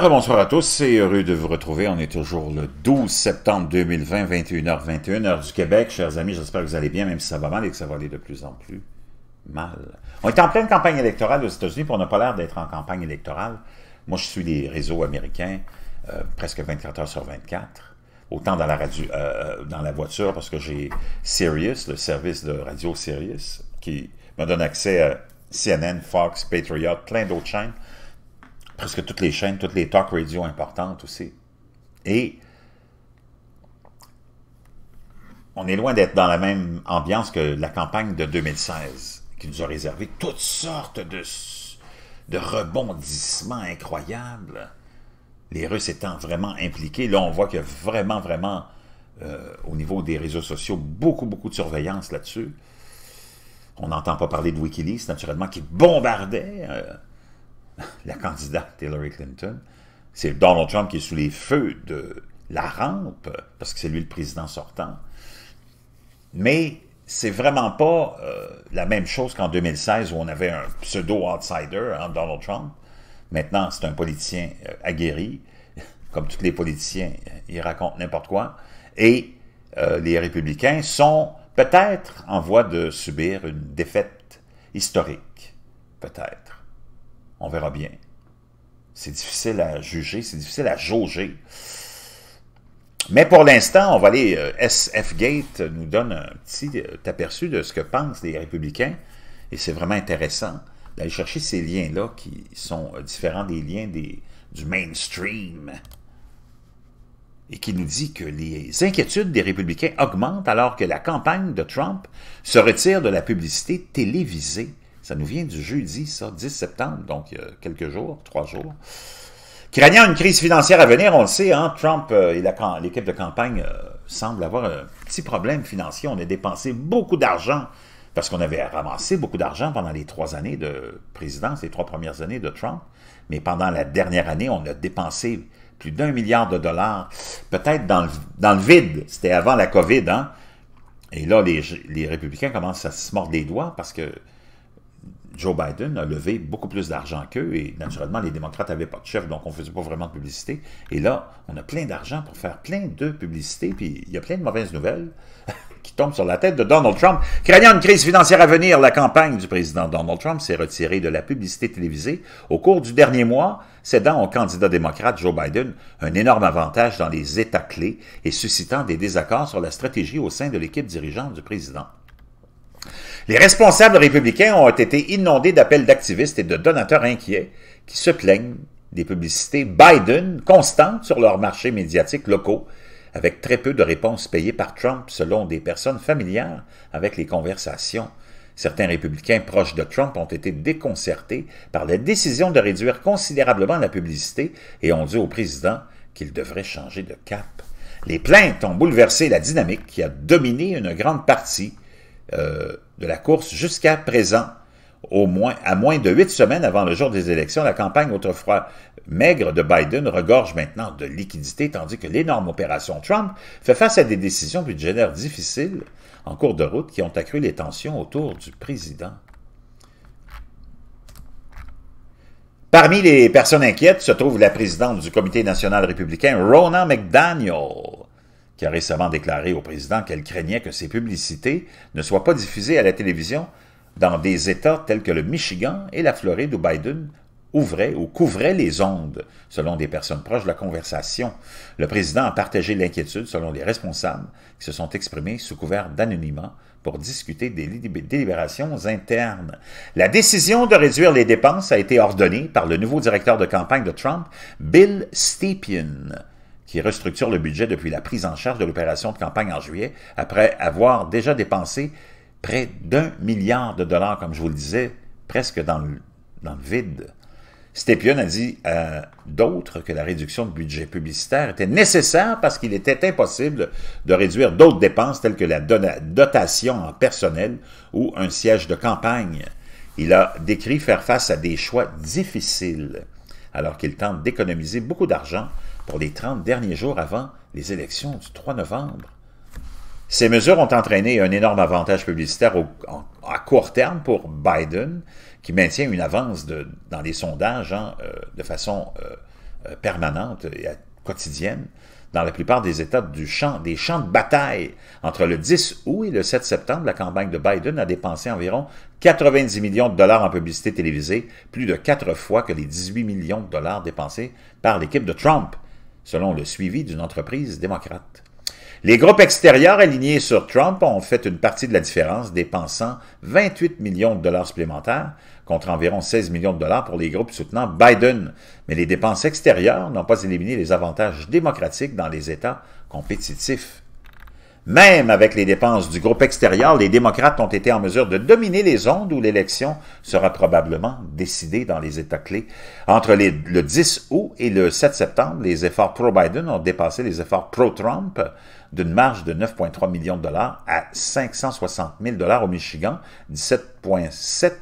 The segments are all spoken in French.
bonsoir à tous c'est heureux de vous retrouver. On est toujours le 12 septembre 2020, 21h21, heure du Québec. Chers amis, j'espère que vous allez bien, même si ça va mal et que ça va aller de plus en plus mal. On est en pleine campagne électorale aux États-Unis, puis on n'a pas l'air d'être en campagne électorale. Moi, je suis les réseaux américains euh, presque 24 heures sur 24, autant dans la, radio, euh, euh, dans la voiture parce que j'ai Sirius, le service de radio Sirius, qui me donne accès à CNN, Fox, Patriot, plein d'autres chaînes presque toutes les chaînes, toutes les talk radio importantes aussi. Et on est loin d'être dans la même ambiance que la campagne de 2016, qui nous a réservé toutes sortes de, de rebondissements incroyables. Les Russes étant vraiment impliqués, là on voit qu'il y a vraiment, vraiment, euh, au niveau des réseaux sociaux, beaucoup, beaucoup de surveillance là-dessus. On n'entend pas parler de Wikileaks, naturellement, qui bombardait. Euh, la candidate Hillary Clinton. C'est Donald Trump qui est sous les feux de la rampe, parce que c'est lui le président sortant. Mais c'est vraiment pas euh, la même chose qu'en 2016 où on avait un pseudo-outsider, hein, Donald Trump. Maintenant, c'est un politicien euh, aguerri. Comme tous les politiciens, euh, il raconte n'importe quoi. Et les républicains sont peut-être en voie de subir une défaite historique. Peut-être. On verra bien. C'est difficile à juger, c'est difficile à jauger. Mais pour l'instant, on va aller... Euh, SF Gate nous donne un petit euh, aperçu de ce que pensent les républicains, et c'est vraiment intéressant d'aller chercher ces liens-là qui sont euh, différents des liens des, du mainstream et qui nous dit que les inquiétudes des républicains augmentent alors que la campagne de Trump se retire de la publicité télévisée ça nous vient du jeudi, ça, 10 septembre, donc il y a quelques jours, trois jours. Craignant une crise financière à venir, on le sait, hein, Trump euh, et l'équipe de campagne euh, semblent avoir un petit problème financier. On a dépensé beaucoup d'argent parce qu'on avait ramassé beaucoup d'argent pendant les trois années de présidence, les trois premières années de Trump. Mais pendant la dernière année, on a dépensé plus d'un milliard de dollars, peut-être dans le, vide. C'était avant la COVID, hein? Et là, les, les républicains commencent à se mordre les doigts parce que Joe Biden a levé beaucoup plus d'argent qu'eux et naturellement, les démocrates n'avaient pas de chef, donc on ne faisait pas vraiment de publicité. Et là, on a plein d'argent pour faire plein de publicités, puis il y a plein de mauvaises nouvelles qui tombent sur la tête de Donald Trump. Craignant une crise financière à venir, la campagne du président Donald Trump s'est retirée de la publicité télévisée au cours du dernier mois, cédant au candidat démocrate Joe Biden un énorme avantage dans les États clés et suscitant des désaccords sur la stratégie au sein de l'équipe dirigeante du président. Les responsables républicains ont été inondés d'appels d'activistes et de donateurs inquiets qui se plaignent des publicités Biden constantes sur leurs marchés médiatiques locaux, avec très peu de réponses payées par Trump selon des personnes familières avec les conversations. Certains républicains proches de Trump ont été déconcertés par la décision de réduire considérablement la publicité et ont dit au président qu'il devrait changer de cap. Les plaintes ont bouleversé la dynamique qui a dominé une grande partie euh, de la course jusqu'à présent. Au moins, à moins de huit semaines avant le jour des élections, la campagne autrefois maigre de Biden regorge maintenant de liquidités, tandis que l'énorme opération Trump fait face à des décisions budgétaires difficiles en cours de route qui ont accru les tensions autour du président. Parmi les personnes inquiètes se trouve la présidente du Comité national républicain, Ronan McDaniel qui a récemment déclaré au président qu'elle craignait que ses publicités ne soient pas diffusées à la télévision dans des États tels que le Michigan et la Floride où Biden ouvrait ou couvrait les ondes, selon des personnes proches de la conversation. Le président a partagé l'inquiétude selon les responsables qui se sont exprimés sous couvert d'anonymat pour discuter des délibérations internes. La décision de réduire les dépenses a été ordonnée par le nouveau directeur de campagne de Trump, Bill Stepien qui restructure le budget depuis la prise en charge de l'opération de campagne en juillet, après avoir déjà dépensé près d'un milliard de dollars, comme je vous le disais, presque dans le, vide. Stepion a dit à euh, d'autres que la réduction du budget publicitaire était nécessaire parce qu'il était impossible de réduire d'autres dépenses telles que la dotation en personnel ou un siège de campagne. Il a décrit faire face à des choix difficiles alors qu'il tente d'économiser beaucoup d'argent pour les 30 derniers jours avant les élections du 3 novembre. Ces mesures ont entraîné un énorme avantage publicitaire à court terme pour Biden, qui maintient une avance dans les sondages hein, euh, de façon euh, euh, permanente et quotidienne dans la plupart des États du champ, des champs de bataille. Entre le 10 août et le 7 septembre, la campagne de Biden a dépensé environ 90 millions de dollars en publicité télévisée, plus de quatre fois que les 18 millions de dollars dépensés par l'équipe de Trump selon le suivi d'une entreprise démocrate. Les groupes extérieurs alignés sur Trump ont fait une partie de la différence, dépensant 28 millions de dollars supplémentaires contre environ 16 millions de dollars pour les groupes soutenant Biden. Mais les dépenses extérieures n'ont pas éliminé les avantages démocratiques dans les États compétitifs. Même avec les dépenses du groupe extérieur, les démocrates ont été en mesure de dominer les ondes où l'élection sera probablement décidée dans les États clés. Entre le 10 août et le 7 septembre, les efforts pro-Biden ont dépassé les efforts pro-Trump d'une marge de 9,3 millions de dollars à 560 000 dollars au Michigan, 17,7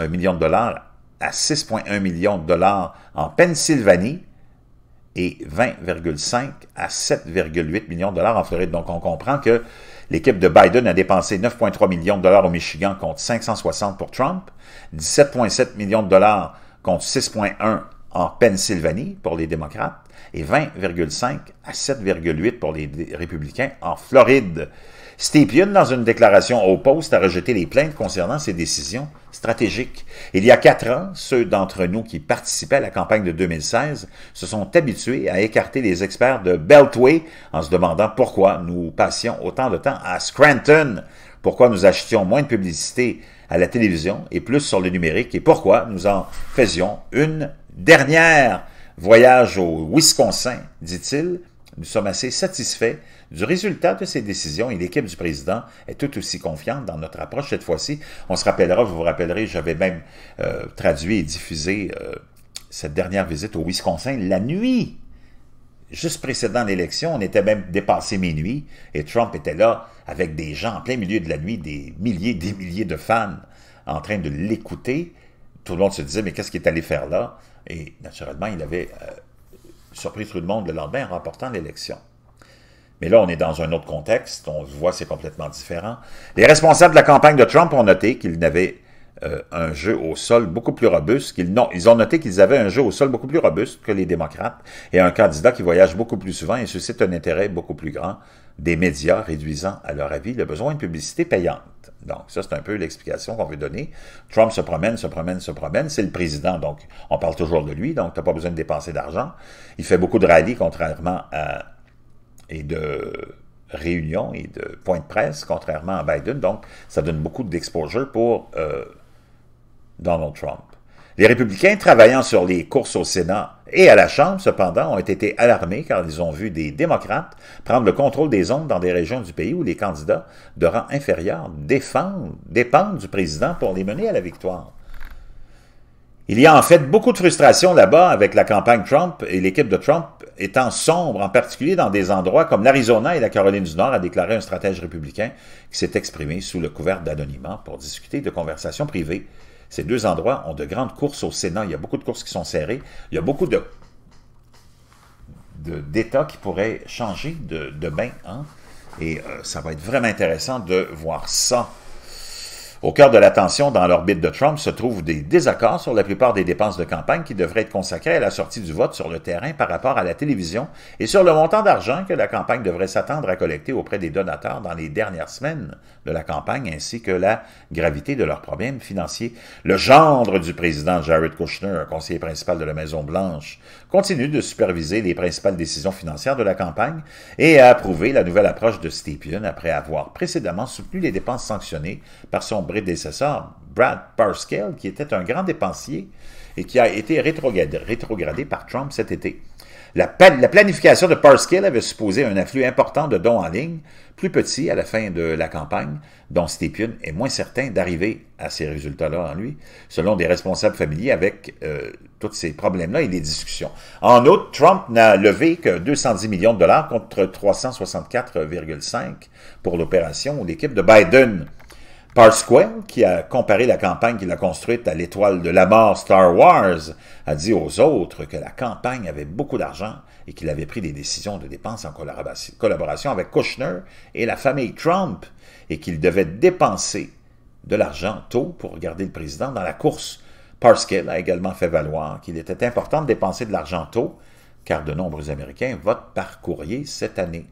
euh, millions de dollars à 6,1 millions de dollars en Pennsylvanie, et 20,5 à 7,8 millions de dollars en Floride. Donc, on comprend que l'équipe de Biden a dépensé 9,3 millions de dollars au Michigan contre 560 pour Trump, 17,7 millions de dollars contre 6,1 en Pennsylvanie pour les démocrates et 20,5 à 7,8 pour les républicains en Floride. Stephen, dans une déclaration au Poste, a rejeté les plaintes concernant ses décisions stratégiques. Il y a quatre ans, ceux d'entre nous qui participaient à la campagne de 2016 se sont habitués à écarter les experts de Beltway en se demandant pourquoi nous passions autant de temps à Scranton, pourquoi nous achetions moins de publicité à la télévision et plus sur le numérique et pourquoi nous en faisions une dernière. Voyage au Wisconsin, dit-il, nous sommes assez satisfaits du résultat de ces décisions, et l'équipe du président est tout aussi confiante dans notre approche cette fois-ci. On se rappellera, vous vous rappellerez, j'avais même euh, traduit et diffusé euh, cette dernière visite au Wisconsin la nuit juste précédant l'élection, on était même dépassé minuit, et Trump était là avec des gens en plein milieu de la nuit, des milliers des milliers de fans en train de l'écouter. Tout le monde se disait, mais qu'est-ce qu'il est allé faire là? Et naturellement, il avait euh, surpris tout le monde le lendemain en remportant l'élection. Mais là, on est dans un autre contexte, on voit c'est complètement différent. Les responsables de la campagne de Trump ont noté qu'ils n'avaient euh, un jeu au sol beaucoup plus robuste. non, ils ont noté qu'ils avaient un jeu au sol beaucoup plus robuste que les démocrates et un candidat qui voyage beaucoup plus souvent et suscite un intérêt beaucoup plus grand des médias, réduisant, à leur avis, le besoin de publicité payante. Donc, ça, c'est un peu l'explication qu'on veut donner. Trump se promène, se promène, se promène. C'est le président, donc on parle toujours de lui, donc tu n'as pas besoin de dépenser d'argent. Il fait beaucoup de rallyes, contrairement à et de réunions et de points de presse, contrairement à Biden. Donc, ça donne beaucoup d'exposure pour euh, Donald Trump. Les républicains travaillant sur les courses au Sénat et à la Chambre, cependant, ont été alarmés car ils ont vu des démocrates prendre le contrôle des zones dans des régions du pays où les candidats de rang inférieur dépendent du président pour les mener à la victoire. Il y a en fait beaucoup de frustration là-bas avec la campagne Trump et l'équipe de Trump étant sombre, en particulier dans des endroits comme l'Arizona et la Caroline du Nord, a déclaré un stratège républicain qui s'est exprimé sous le couvert d'anonymat pour discuter de conversations privées. Ces deux endroits ont de grandes courses au Sénat. Il y a beaucoup de courses qui sont serrées. Il y a beaucoup de d'États qui pourraient changer de, bain. Hein? Et euh, ça va être vraiment intéressant de voir ça. Au cœur de l'attention dans l'orbite de Trump se trouvent des désaccords sur la plupart des dépenses de campagne qui devraient être consacrées à la sortie du vote sur le terrain par rapport à la télévision et sur le montant d'argent que la campagne devrait s'attendre à collecter auprès des donateurs dans les dernières semaines de la campagne ainsi que la gravité de leurs problèmes financiers. Le gendre du président Jared Kushner, conseiller principal de la Maison-Blanche, continue de superviser les principales décisions financières de la campagne et a approuvé la nouvelle approche de Stephen après avoir précédemment soutenu les dépenses sanctionnées par son prédécesseur, Brad Parscale, qui était un grand dépensier et qui a été rétrogradé, par Trump cet été. La, planification de Parscale avait supposé un afflux important de dons en ligne, plus petit à la fin de la campagne, dont Stephen est moins certain d'arriver à ces résultats-là en lui, selon des responsables familiers avec euh, tous ces problèmes-là et des discussions. En outre, Trump n'a levé que 210 millions de dollars contre 364,5 pour l'opération ou l'équipe de Biden. Parsquin, qui a comparé la campagne qu'il a construite à l'étoile de la mort Star Wars, a dit aux autres que la campagne avait beaucoup d'argent et qu'il avait pris des décisions de dépenses en collaboration avec Kushner et la famille Trump, et qu'il devait dépenser de l'argent tôt pour garder le président dans la course. Parscale a également fait valoir qu'il était important de dépenser de l'argent tôt, car de nombreux Américains votent par courrier cette année.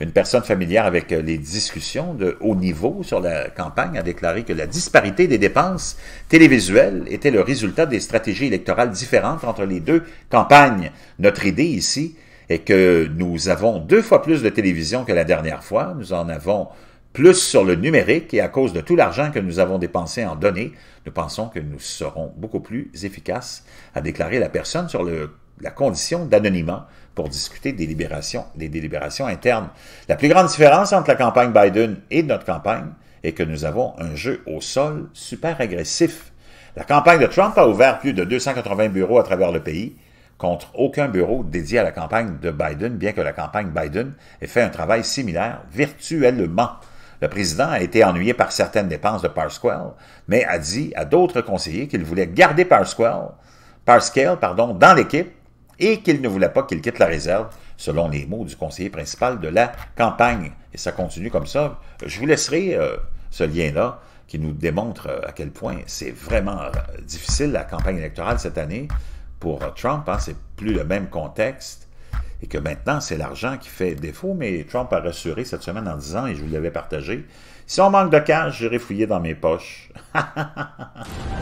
Une personne familière avec euh, les discussions de haut niveau sur la campagne a déclaré que la disparité des dépenses télévisuelles était le résultat des stratégies électorales différentes entre les deux campagnes. Notre idée ici est que nous avons deux fois plus de télévision que la dernière fois. Nous en avons plus sur le numérique et à cause de tout l'argent que nous avons dépensé en données, nous pensons que nous serons beaucoup plus efficaces, à déclarer la personne sur le la condition d'anonymat pour discuter des libérations, des délibérations internes. La plus grande différence entre la campagne Biden et notre campagne est que nous avons un jeu au sol super agressif. La campagne de Trump a ouvert plus de 280 bureaux à travers le pays contre aucun bureau dédié à la campagne de Biden, bien que la campagne Biden ait fait un travail similaire virtuellement. Le président a été ennuyé par certaines dépenses de Parsquell, mais a dit à d'autres conseillers qu'il voulait garder Parsquell pardon, dans l'équipe et qu'il ne voulait pas qu'il quitte la réserve, selon les mots du conseiller principal de la campagne. Et ça continue comme ça. Je vous laisserai euh, ce lien-là qui nous démontre euh, à quel point c'est vraiment euh, difficile la campagne électorale cette année pour Trump. Hein, c'est plus le même contexte et que maintenant c'est l'argent qui fait défaut. Mais Trump a rassuré cette semaine en disant, et je vous l'avais partagé, si on manque de cash, j'irai fouiller dans mes poches.